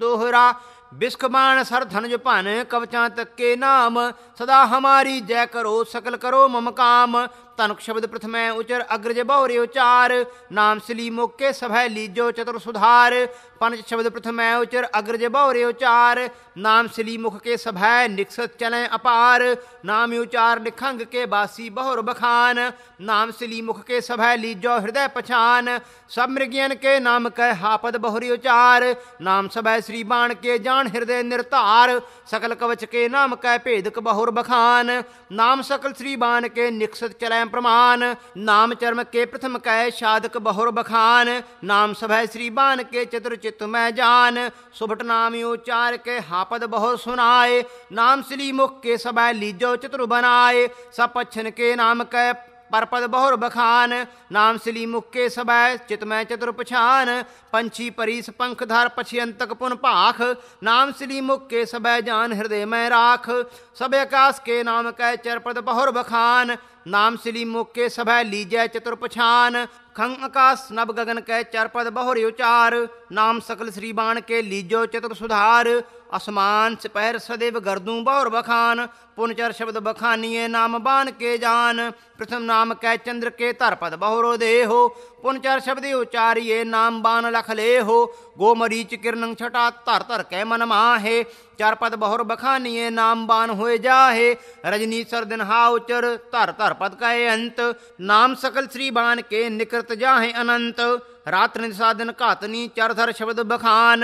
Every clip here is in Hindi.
दोहरा बिस्कबाण सर धनज पान कवचा तक के नाम सदा हमारी जय करो सकल करो मम काम तनुक शब्द प्रथम उचर अग्रज बौर्य उचार नाम सिली मोके सभय लीजो चतुर सुधार पंच शब्द प्रथम उचर अग्रज बौर्य उचार नाम सिली मुख के सभय निक्षत चले अपार नाम उचार निखंग के बासी बहुर बखान नाम सिली मुख के सभय लीजो हृदय पछान सब मृगियन के नाम कह हापद बहुरी उचार नाम सभय श्री बाण के जान हृदय निरतार सकल कवच के नाम कह भेदक बहुर बखान नाम सकल श्री बाण के निकसत चलय स्वयं प्रमाण नाम चरम के प्रथम कह साधक बहुर बखान नाम सभय श्री बान के चतुर चित्त मैं जान सुभट नाम उच्चार के हापद बहुर सुनाए नाम श्री मुख के सभय लीजो चतुर बनाए सपच्छन के नाम कै परपद बहुर बखान नाम सिली मुक्के सबय चितमय चतुर पछान पंछी परिस पंख धर पछियंतक पुन पाख नाम सिली मुक्के सबय जान हृदय मै राख सब के नाम कै चरपद बहुर बखान ਨਾਮ ਸਲੀ ਮੋਕੇ ਸਭੈ ਲੀਜੈ ਚਤੁਰ ਪਛਾਨ खंग आकाश नव गगन कै चरपद बहुर उचार नाम सकल श्री श्रीबाण के लीजो चतुर सुधार आसमान सिपहर सदैव गर्दू बहुर बखान पुनचर शब्द बखानिए नाम बान के जान प्रथम नाम कै चंद्र के तरपद बहुरो देहो पुनचर शब्द उचारिये नाम बान लख ले हो मरीच किरण छटा तर तर कै मन माहे चरपद बहुर बखानिए नाम बान हो जाहे रजनी सर दिन हाउचर तर तर पद का अंत नाम सकल श्री बान के निकृत करत जाहें अनंत रात्र साधन घातनी चरधर शब्द बखान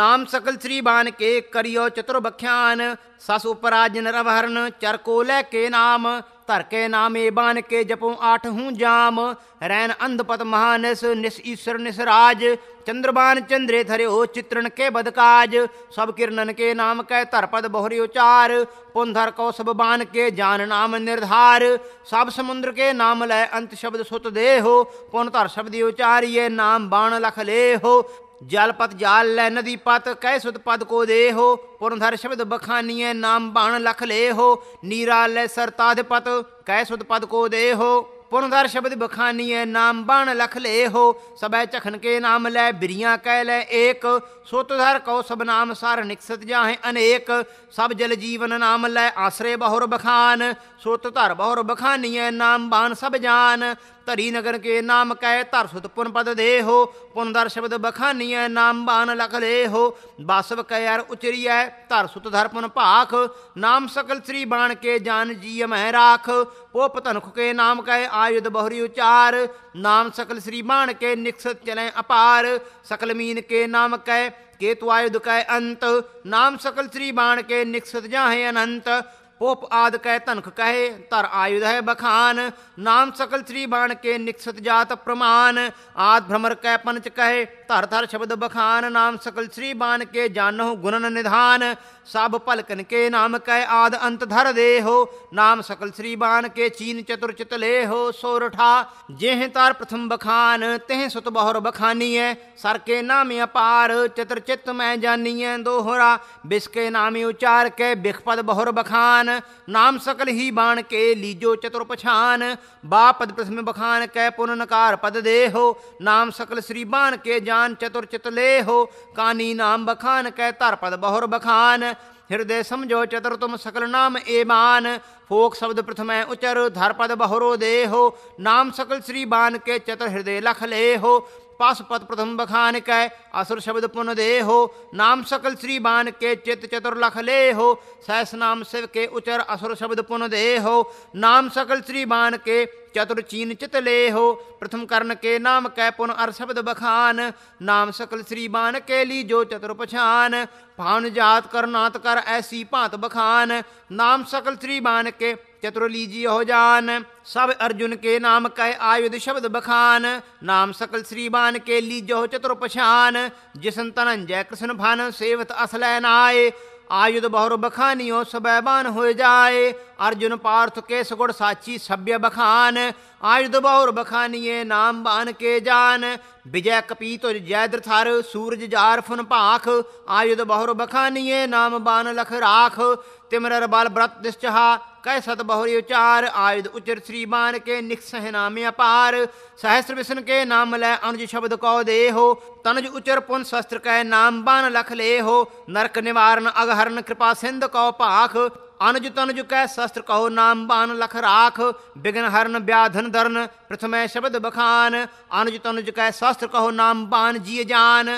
नाम सकल श्री बान के करियो चतुर्भख्यान ससुपराजन चर को लै के नाम तर के नामे बान के जपो आठ हूँ जाम रैन अंधपत महानस निस ईश्वर निसराज चंद्रबान चंद्रे धरे हो चित्रण के बदकाज सब किरणन के नाम कै पद बहुरी उचार पुंधर को सब बान के जान नाम निर्धार सब समुद्र के नाम लय अंत शब्द सुत दे हो धर शब्द उचार ये नाम बाण लख ले हो जलपत जाल लै नदी पत कह सुत पद को दे हो पुनधर शब्द बखानिय नाम बाण लख ले हो नीरा लै सरताध पत कह सुत पद को दे हो पुनधर शब्द बखानिय नाम बाण लख ले हो सबे चखन के नाम लै बिरिया कह लै एक सुतधर कौ सब नाम सार निकसत जाहे अनेक सब जल जीवन नाम लै आश्रय बहुर बखान सुत धर बहुर बखानिय नाम बाण सब जान ਧਰੀ ਨਗਰ ਕੇ ਨਾਮ ਕੈ ਧਰ ਸੁਤ ਪੁਨ ਪਦ ਦੇਹੋ ਪੁਨ ਦਰ ਸ਼ਬਦ ਬਖਾਨੀਐ ਨਾਮ ਬਾਨ ਲਖ ਲੇਹੋ ਬਾਸਵ ਕੈ ਅਰ ਉਚਰੀਐ ਧਰ ਸੁਤ ਧਰ ਪੁਨ ਭਾਖ ਨਾਮ ਸਕਲ ਸ੍ਰੀ ਬਾਣ ਕੇ ਜਾਨ ਜੀ ਮਹਿ ਰਾਖ पोप तनुख के नाम कह आयुध बहुरी उचार नाम सकल श्री बाण के निक्षत चले अपार सकल मीन के नाम कह केतु आयुध कह अंत नाम सकल श्री बाण के निक्षत जाहे अनंत पोप आद कह तनख कहे तर आयुध है बखान नाम सकल श्री बाण के निक्षत जात प्रमाण आद भ्रमर कह पंच कहे तारथार शब्द बखान नाम सकल श्री बान के जानो गुणन निधान सब पलकन के नाम कै आद अंत धर दे हो नाम सकल श्री बान के चीन चतुर चितले हो सोरठा जेह तार प्रथम बखान तेह सुत बहुर बखानिय सर के नाम अपार चित्र चित्त मैं जानिय दोहरा बिस के नाम उचार के पद बहुर बखान नाम सकल ही बाण के लीजो चतुर पछान बा पद प्रथम बखान कै पुन नकार पद दे हो नाम सकल श्री बाण के जान ज्ञान चतुर्चित ले हो कानी नाम बखान कहतार पद बहुर बखान हृदय समझो चतुर तुम सकल नाम एमान फोक शब्द प्रथम उचर धर पद बहुरो दे हो नाम सकल श्री बान के चतुर हृदय लख ले हो पाशुपत प्रथम बखान कै असुर शब्द पुन दे हो नाम सकल श्री बान के चित चतुर्लख ले हो सहस नाम शिव के उचर असुर शब्द पुन दे हो नाम सकल श्री बान के चतुर चीन चित ले हो प्रथम कर्ण के नाम कै पुन अर शब्द बखान नाम सकल श्री बान के ली जो चतुर पछान भान जात कर नात कर ऐसी पात बखान नाम सकल श्री बान के चतुर हो जान सब अर्जुन के नाम कह आयुध शब्द बखान नाम सकल श्रीमान के लीज हो चतुर पछान जिसन तनन जय कृष्ण भान सेवत असलय नाय आयुध बहुर बखानियो सबैबान हो जाए अर्जुन पार्थ के सुगुण साची सभ्य बखान आज दुबौर बखानिए नाम बान के जान विजय कपीत और जैद थर सूरज जार फुन भाख आज बहुर बखानिए नाम बान लख राख तिमर बल व्रत निश्चहा कह सत बहुरी उचार आयुध उचर बान के सह नामे अपार सहस्र विष्ण के नाम लय अनुज शब्द कौ दे हो तनुज उचर पुन शस्त्र कह नाम बान लख ले हो नरक निवारण अगहरण कृपा सिंध कौ पाख अनुज तनुज कै शस्त्र कहो नाम बान लख राख विघ्न हरण व्याधन धरन प्रथमय शब्द बखान अनुज तनुज कै शस्त्र कहो नाम बान जिय जान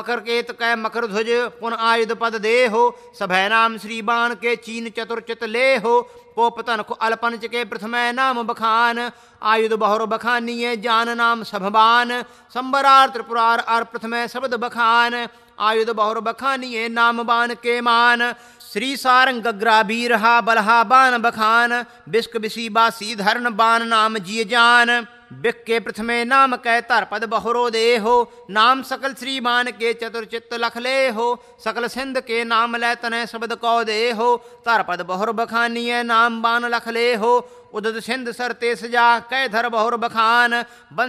मकर केत कै मकर ध्वज पुन आयुध पद दे हो सभय नाम श्री बान के चीन चतुर्चित ले हो पोपतन को अलपंच के प्रथमय नाम बखान आयुध बहुर बखानीय जान नाम सभबान संबरार त्रिपुरार आर प्रथमय शब्द बखान आयुध बहुर ए नाम बान के मान श्री सारंग बीरहा बलहा बान बखान बिस्क बिशी बासी धरण बान नाम जिय जान बिक के प्रथमे नाम कहतर पद बहुरो दे हो नाम सकल श्री बान के चित्त लख ले हो सकल सिंध के नाम लै तने शब्द कौ दे हो तर पद बहुर बखानिय नाम बान लख ले हो उदत सिंध सर सजा कह धर बहुर बखान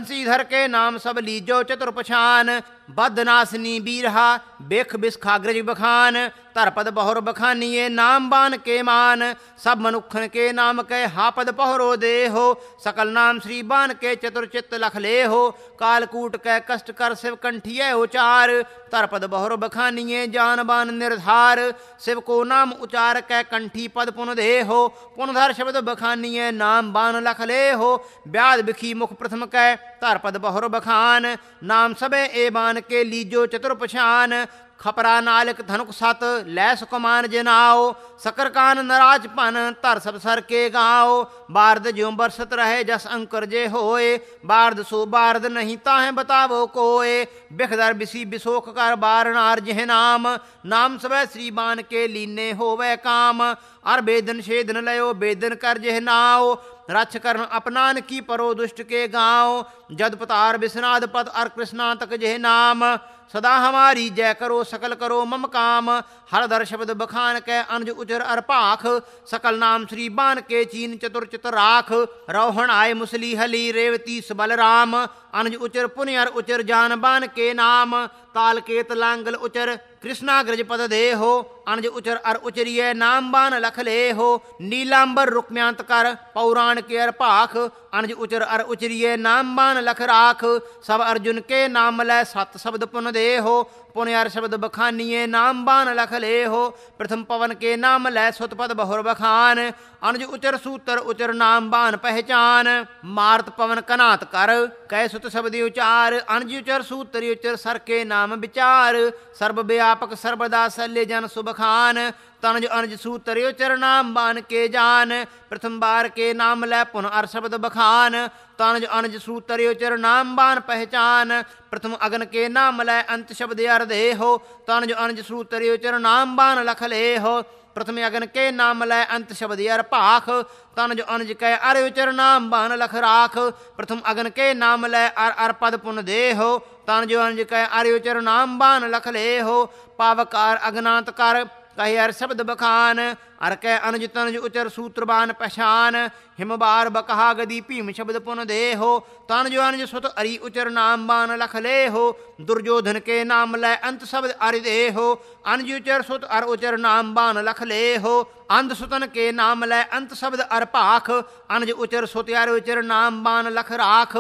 धर के नाम सब लीजो चतुर पछान बदनासनी बीरहा बेख बिस्खाग्रज बखान तरपद बहुर बखानिए नाम बान के मान सब मनुखन के नाम के हापद पहरो दे हो सकल नाम श्री बान के चतुर्चित लख ले हो कालकूट के कष्ट कर शिव कंठिय उचार तरपद बहुर बखानिए जान बान निर्धार शिव को नाम उचार कै कंठी पद पुन दे हो पुनधर शब्द बखानिए नाम बान लख ले हो ब्याद बिखी मुख प्रथम कह तरपद बहुर बखान नाम सबे ए बान हनुमान के लीजो चतुर्पशान खपरा नालक धनुक सत लैस कुमान जनाओ सकर नराज पन तर सब सर के गाओ बार्द ज्यो बरसत रहे जस अंकर जे होए बारद सो बारद नहीं ताहें बतावो कोए बिखदर बिसी बिशोक कर बार नार जह नाम नाम सब बान के लीने होवे काम अर बेदन शेदन लयो बेदन कर जह नाओ रक्ष कर्म अपनान की परो दुष्ट के गाँव जदपतार विश्वनाथ पद और कृष्णा तक जय नाम सदा हमारी जय करो सकल करो मम काम हर दर शब्द बखान कै अनुज उचर अर्पाख सकल नाम श्री बान के चीन चतुर चतुर राख रोहण आय मुसली हली रेवती सबल राम अनुज उचर पुण्य उचर जान बान के नाम ताल के लांगल उचर कृष्णाग्रज पद दे हो अनज उचर अर उचरिय नामबान लख ले हो नीलांबर रुक्म्यांत कर पौराण के अर पाख अनज उचर अर उचरिय नामबान लख राख सब अर्जुन के नाम लय सत शब्द पुन दे हो पुनयर शब्द बखानिए नामबान लख ले हो प्रथम पवन के नाम लय सुतपद बहुर बखान ਅਨਜ ਉਚਰ ਸੂਤਰ ਉਚਰ ਨਾਮ ਬਾਨ ਪਹਿਚਾਨ ਮਾਰਤ ਪਵਨ ਕਨਾਤ ਕਰ ਕਹਿ ਸੁਤ ਸਬਦੀ ਉਚਾਰ ਅਨਜ ਉਚਰ ਸੂਤਰ ਉਚਰ ਸਰਕੇ ਨਾਮ ਵਿਚਾਰ ਸਰਬ ਵਿਆਪਕ ਸਰਬਦਾ ਸੱਲੇ ਜਨ ਸੁਬਖਾਨ ਤਨਜ ਅਨਜ ਸੂਤਰ ਉਚਰ ਨਾਮ ਬਾਨ ਕੇ ਜਾਨ ਪ੍ਰਥਮ ਬਾਰ ਕੇ ਨਾਮ ਲੈ ਪੁਨ ਅਰ ਸ਼ਬਦ ਬਖਾਨ ਤਨਜ ਅਨਜ ਸੂਤਰ ਉਚਰ ਨਾਮ ਬਾਨ ਪਹਿਚਾਨ ਪ੍ਰਥਮ ਅਗਨ ਕੇ ਨਾਮ ਲੈ ਅੰਤ ਸ਼ਬਦ ਅਰ ਦੇਹੋ ਤਨਜ ਅਨਜ ਸੂਤਰ ਉਚਰ ਨਾਮ ਬਾਨ ਲਖ ਲੇਹੋ प्रथम अगन के नाम लय अंत शब्द अर भाख तन जो अनज कह अर विचर नाम बहन लख राख प्रथम अगन के नाम लय अर अर पद पुन हो तन जो अनज कह अर विचर नाम बहन लख ले हो पावकार अग्नांत कर कहे अर शब्द बखान अर अर्क अनुज तनुज उचर सूत्र सूत्रबान पशान हिमबार बकहा गदीपीम शब्द पुन दे हो तनुज अनुज सुत अरि उचर नाम बान लख ले हो दुर्योधन के नाम लय अंत शब्द अर दे हो अनुज उचर सुत अर उचर नाम बान लख ले हो अंध सुतन के नाम लय अंत शब्द अर्पाख अनज उचर सुत अर उचर नाम बान लख राख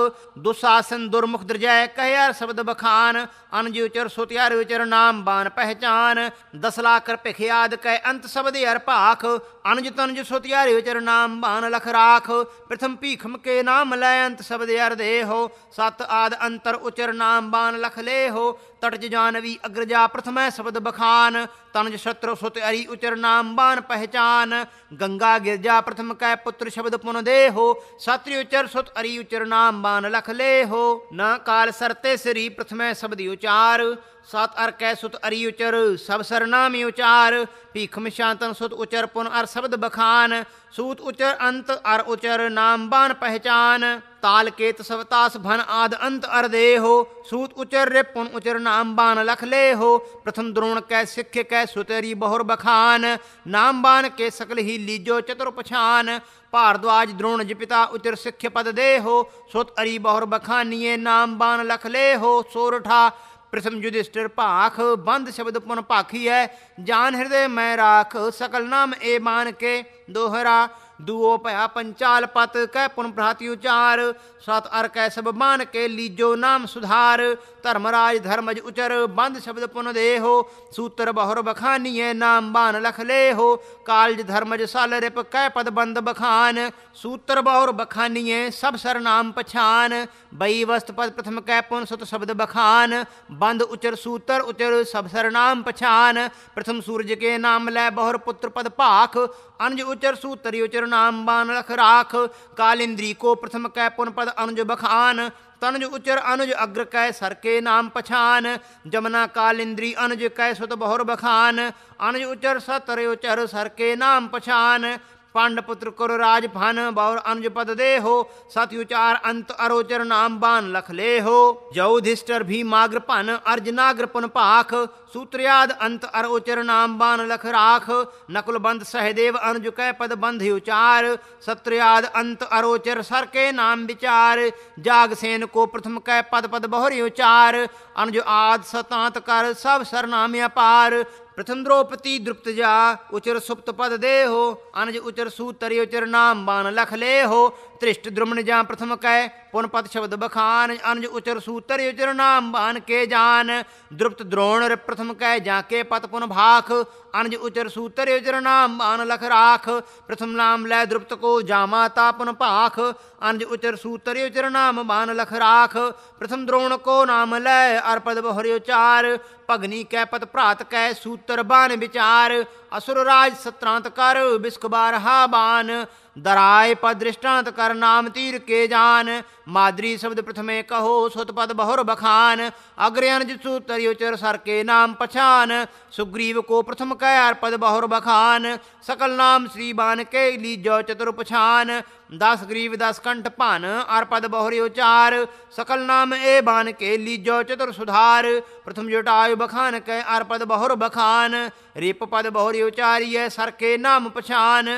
दुशासन दुर्मुख दुर्जय कह अर शब्द बखान अनज उचर सुत अर उचर नाम बान पहचान दसला कर पिखयाद कह अंत शब्द अर्पाख लाख अनज तनज सुतियारे चर नाम बान लख राख प्रथम भीखम के नाम लय अंत शब्द अर हो सत आद अंतर उचर नाम बान लख ले हो तटज जानवी अग्रजा प्रथम शब्द बखान तनज शत्रु सुत अरि उचर नाम बान पहचान गंगा गिरजा प्रथम कै पुत्र शब्द पुन दे हो सत्रि उचर सुत अरि उचर बान लख ले हो न काल सरते श्री प्रथम शब्द उचार सत अर कै सुत अरि उचर सब सरनामी उचार भीखम शांतन सुत उचर पुन अर शब्द बखान सूत उचर अंत अर उचर नाम बान पहचान तालकेत सवतास भन आद अंत अर्दे हो सूत उचर्य पुण उचर नाम बान लख ले हो प्रथम द्रोण कै सिख कै सुतरी बहुर बखान नाम बान के सकल ही लीजो चतुर पछान भारद्वाज द्रोण जिपिता उचर सिख पद दे हो सुत अरी बहुर बखानिए नाम बान लख ले हो सोरठा प्रथम युधिष्ठिर भाख बंद शब्द पुन पाखी है जान हृदय मैं राख सकल नाम ए मान के दोहरा पया पंचाल पत कै पुन भ्राति सत अर अर्क सब मान के लीजो नाम सुधार धर्मराज धर्मज उचर बंद शब्द पुन देहो सूत्र बहुर बखानी है नाम बान लख ले हो कालज धर्मज सल रिप कै पद बंद बखान सूत्र बहुर बखानी है सब सर नाम पछान बई वस्त पद प्रथम कै पुन सुत शब्द बखान बंद उचर सूत्र उचर सब सर नाम पछान प्रथम सूरज के नाम लै बहुर पुत्र पद पाख अनुज उचर सूत्र उचर नाम बान लख राख काल इंद्री को प्रथम कै पुन पद अनुज बखान तनुज उचर अनुज अग्र कह सर के नाम पछान जमुना कालिंद्री अनुज कह सुत बहुर बखान अनुज उचर सतर उचर सर के नाम पछान पांडपुत्र कुर राज राजभान बौर अनुज पद दे हो सत्युचार अंत अरोचर नाम बान लख ले हो जौधिष्टर भी माग्र भीमाग्रपन अर्जनाग्र पुन पाख सूत्रयाद अंत अरोचर नाम बान लख राख नकुल बंद सहदेव अनुज कै पद बंध युचार सत्रयाद अंत अरोचर सर के नाम विचार जाग सेन को प्रथम कै पद पद बहुर युचार अनुज आद सतांत कर सब सरनाम अपार प्रथम द्रौपदी जा उचर सुप्त पद दे हो अनज उचर सूतरी उचर नाम बान लख ले हो त्रिष्ट द्रुमण जा प्रथम कह पुनपत शब्द बखान अनज उचर सूतर उचर नाम बान के जान द्रुप्त द्रोण प्रथम कह जाके पत पुन भाख अनज उचर सूतर उचर नाम बान लख राख प्रथम नाम लय द्रुप्त को जामा पुन पाख अनज उचर सूतर उचर नाम बान लख राख प्रथम द्रोण को नाम लय अर्पद बहर चार कै पत प्रात कै सूत्र बान विचार असुरराज सत्रांत कर बिस्क हा बान दराय पदृष्टांत कर नाम तीर के जान मादरी शब्द प्रथमे कहो सुतपद बहुर बखान अग्रयन जितु तरियोचर सर के नाम पछान सुग्रीव को प्रथम कैर पद बहुर बखान सकल नाम श्री बान के लीजो चतुर पछान दास ग्रीव दस कंठ पान आर बहुरी उचार सकल नाम ए बान के लीजो चतुर सुधार प्रथम आयु बखान के आर बहुर बखान रिप पद बहुरी उचारिय सर के नाम पछान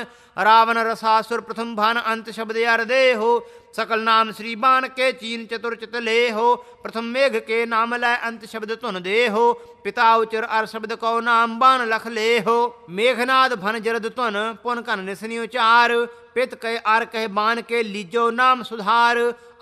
रावण रसासुर प्रथम भान अंत शब्द यार दे हो सकल नाम श्री बाण के चीन चतुर्चित ले हो प्रथम मेघ के नाम लय अंत शब्द तुन दे हो पिता उचर अर शब्द कौ नाम बाण लख ले हो मेघनाद भन जरद तुन पुन कन उचार पित कह आर कह बान के लीजो नाम सुधार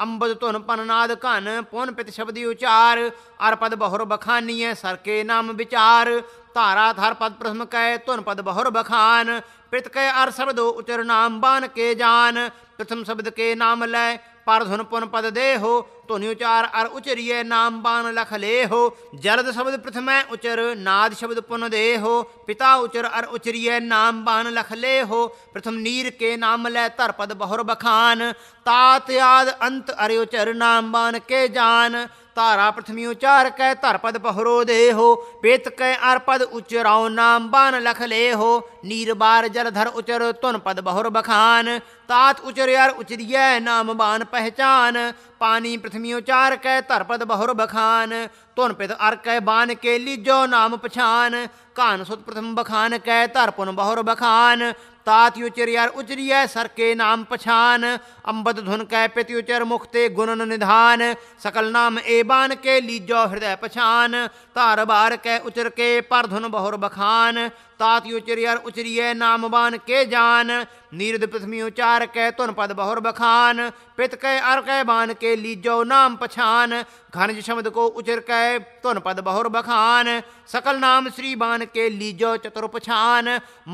अम्बद तुन पननाद कन पुन पित शब्द उचार अर पद बहुर बखानिय सर के नाम विचार तारा थर पद प्रथम कह तुन पद बहुर बखान पित कह अर शब्द उचर नाम बान के जान प्रथम शब्द के नाम लय पारधुन पुन पद दे हो तो न्यूचार अर उचरिय नाम बान लख ले हो जलद शब्द प्रथम उचर नाद शब्द पुन दे हो पिता उचर अर उचरिय नाम बान लख ले हो प्रथम नीर के नाम लय तर पद बहुर बखान तात याद अंत अर उचर नाम बान के जान तारा प्रथमी उचार कै पद बहरो दे हो पेत कै पद उचराओ नाम बान लख ले हो नीर बार जलधर उचर तुन पद बहुर बखान तात यार उचरिय नाम बान पहचान पानी पृथ्वी उचार कै तरपद बहुर बखान तुन पित अर कै बान के लिजो नाम पछान कान सुत प्रथम बखान कै तरपुन बहुर बखान तात यार उचरिय सर के नाम पछान अम्बद धुन कै पितुचर मुखते गुणन निधान सकल नाम ए बान के लीजो हृदय पछान तार बार कै उचर के पर धुन बहुर बखान तात यार उचरिय बान के जान नीरद पृथ्वी उचार अर कै तुन पद बहुर बखान पित कै अर कै बान के लीजो नाम पछान खनिज शब्द को उचर कै तुन पद बहुर बखान सकल नाम श्री बान के लीजो चतुर्पछान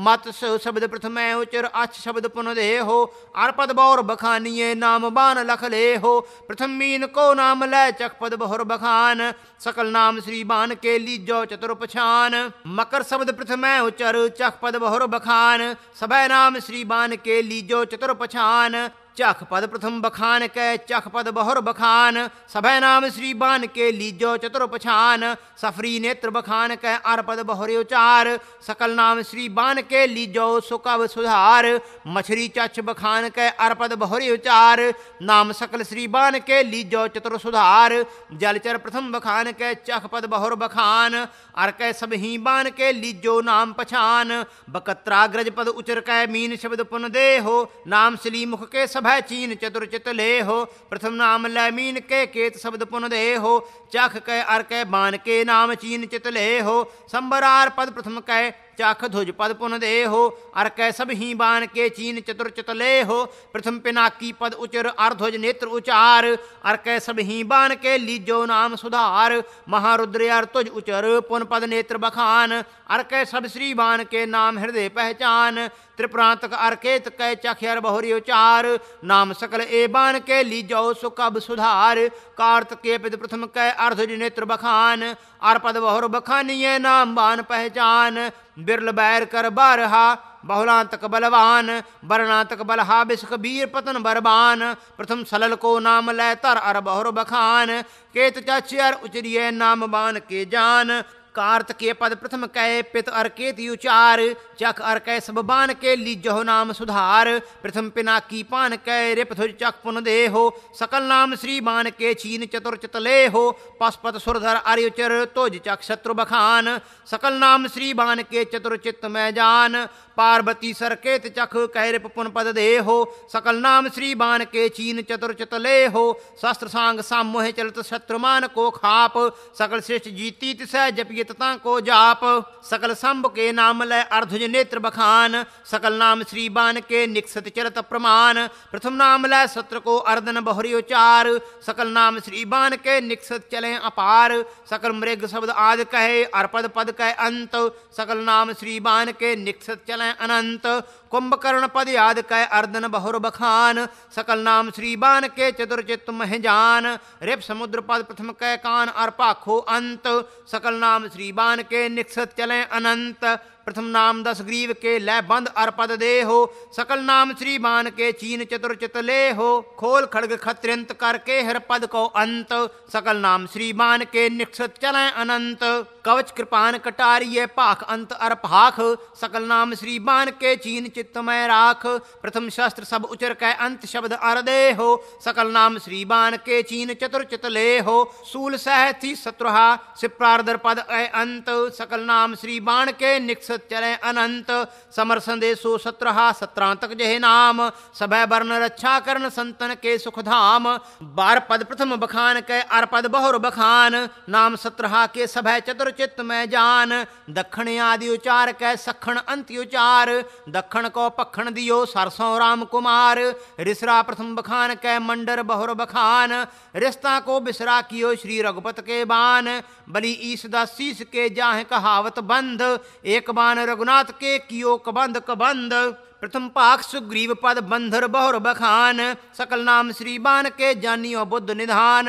मत शब्द प्रथम उचर अच शब्द पुन दे हो अर पद बहुर बखानिए नाम बान लख ले हो प्रथम मीन को नाम लय चख पद बहुर बखान सकल नाम श्री बान के लीजो पछान मकर शब्द प्रथम उचर चख पद बहुर बखान सभय नाम श्री बान के लीजो पछान चख पद प्रथम बखान कै चख पद बहुर बखान सभय नाम श्री बान के लीजो चतुर पछान सफरी नेत्र बखान के अर पद बहरे उचार सकल नाम श्री बान के लीजो सुकव सुधार मछरी चछ बखान के अर पद बहरे उचार नाम सकल श्री बान के लीजो चतुर सुधार जलचर प्रथम बखान के चख पद बहुर बखान अर कै सब ही बान के लीजो नाम पछान बकत्राग्रज पद उचर कै मीन शब्द पुन दे हो नाम श्री मुख के सभ भय चीन चतुर चित ले हो प्रथम नाम लमीन के केत शब्द पुन दे हो चख कह अर कह बान के नाम चीन चितले हो संबरार पद प्रथम कह चख ध्वज पद पुन दे हो अर कह सब ही बान के चीन चतुर ले हो प्रथम पिनाकी पद उचर ध्वज नेत्र उचार अर कह सब ही बान के लीजो नाम सुधार महारुद्र तुज उचर पुन पद नेत्र बखान अर कह सब श्री बान के नाम हृदय पहचान त्रिप्रांतक अर्केत चख अर बहुरी उचार नाम सकल ए बान के लीजो सुकब सुधार कार्तिकेय पद प्रथम कह अर्ध नेत्र बखान अर्पद बहुर बखानिय नाम बान पहचान बिरल बैर कर बारहा बहुलांतक बलवान बरनातक बलहा बिस्क बीर पतन बरबान प्रथम सलल को नाम लय तर अर बहुर बखान केत चाचियर उचरिय नाम बान के जान कार्त के पद प्रथम कै पित अर्केत युचार चख सब बान के लीजहो नाम सुधार प्रथम पिना की पान कै रिपथुज चख पुन दे हो सकल नाम श्री बान के छीन चतुर चतले हो पशपत सुरधर अर्युचर तुज चख शत्रु बखान सकल नाम श्री बान के चतुर चित्त में जान पार्वती सरकेत चख कह पुन पद दे हो सकल नाम श्री बान के चीन चतुर चतले हो शस्त्र सांग सामोह चलत शत्रुमान को खाप सकल श्रेष्ठ जीती तिस जपिय को जाप सकल संभ के नाम लय अर्धुज नेत्र बखान सकल नाम श्री बान के निकसत चलत प्रमाण प्रथम नाम लय सत्र को अर्दन उचार सकल नाम श्री बान के निकसत चले अपार सकल मृग शब्द आदि कहे अर्पद पद कह अंत सकल नाम श्री बान के निकसत चले अनंत कुंभकर्ण पद याद कै अर्दन बहुर बखान सकल नाम श्री बान के चतुर्चित महजान रिप समुद्र पद प्रथम कै कान अर्पाखो अंत सकल नाम बान के निक्षत चले अनंत प्रथम नाम दस ग्रीव के लय बंद अर्पद दे हो सकल नाम बान के चीन चतुर्चित ले हो खोल खड़ग खत्रंत करके हर पद को अंत सकल नाम श्री बान के निक्षत चले अनंत कवच कृपान कटारिय पाख अंत अर्पाख सकल नाम श्री बान के चीन चित्त चित्तमय राख प्रथम शास्त्र सब उचर कै अंत शब्द अरदे हो सकल नाम श्री श्रीबान के चीन चतुर चितले हो सूल सह थी शत्रुहा सिप्रार्दर पद अंत सकल नाम श्री बाण के निक्स चले अनंत समर संदेशो शत्रुहा सत्रांतक जय नाम सभय वर्ण रक्षा करण संतन के सुख धाम बार पद प्रथम बखान के अर पद बहुर बखान नाम सत्रहा के सभय चतुर चित्त में जान दक्षिण आदि उचार कै सखण अंत्युचार दक्षिण को पखण दियो सरसों राम कुमार रिसरा प्रथम बखान कै मंडर बहुर बखान रिश्ता को बिसरा कियो श्री रघुपत के बान बलि ईसदा शीस के जाह कहावत बंध एक बान रघुनाथ के कियो कबंध कबंध प्रथम पाक सुग्रीव पद बंधर बहुर बखान सकल नाम श्री बान के जानियो बुद्ध निधान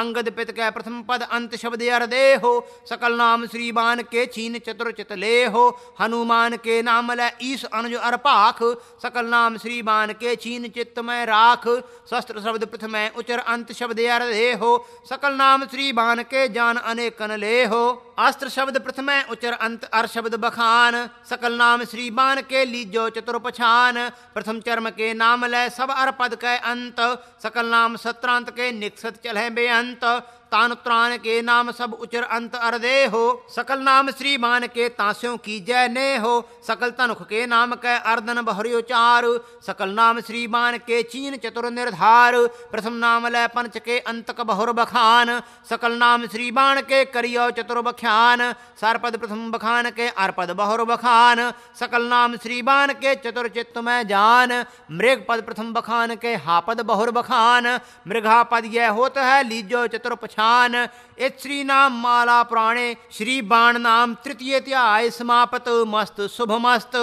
अंगद पित कै प्रथम पद अंत शब्द अरदे हो सकल नाम बान के छीन चतुर ले हो हनुमान के नाम ल ईस अनुज पाख सकल नाम श्री बान के छीन चित्त में राख शस्त्र शब्द प्रथम उचर अंत शब्द अरदे हो सकल नाम श्री बान के जान अनेकन ले हो अस्त्र शब्द प्रथम उचर अंत अर शब्द बखान सकल नाम श्री बान के लीजो चतुर पछान प्रथम चर्म के नाम लय सब अर पद के अंत सकल नाम सत्रांत के निक्षत चल बेअंत तान त्राण के नाम सब उचर अंत अरदे हो सकल नाम श्री मान के तास्यों की जय ने हो सकल तनुख के नाम के अर्दन बहरियो चार सकल नाम श्री मान के चीन चतुर निर्धार प्रथम नाम लय पंच के अंतक बहुर बखान सकल नाम श्री बाण के करियो चतुर बख्यान सारपद प्रथम बखान के अर्पद बहुर बखान सकल नाम श्री बाण के चतुर चित्त में जान मृग पद प्रथम बखान के हापद बहुर बखान मृगा पद यह होता है लीजो चतुर पछान व्याख्यान श्री नाम माला प्राणे श्री बाण नाम तृतीय त्याय समापत मस्त शुभमस्त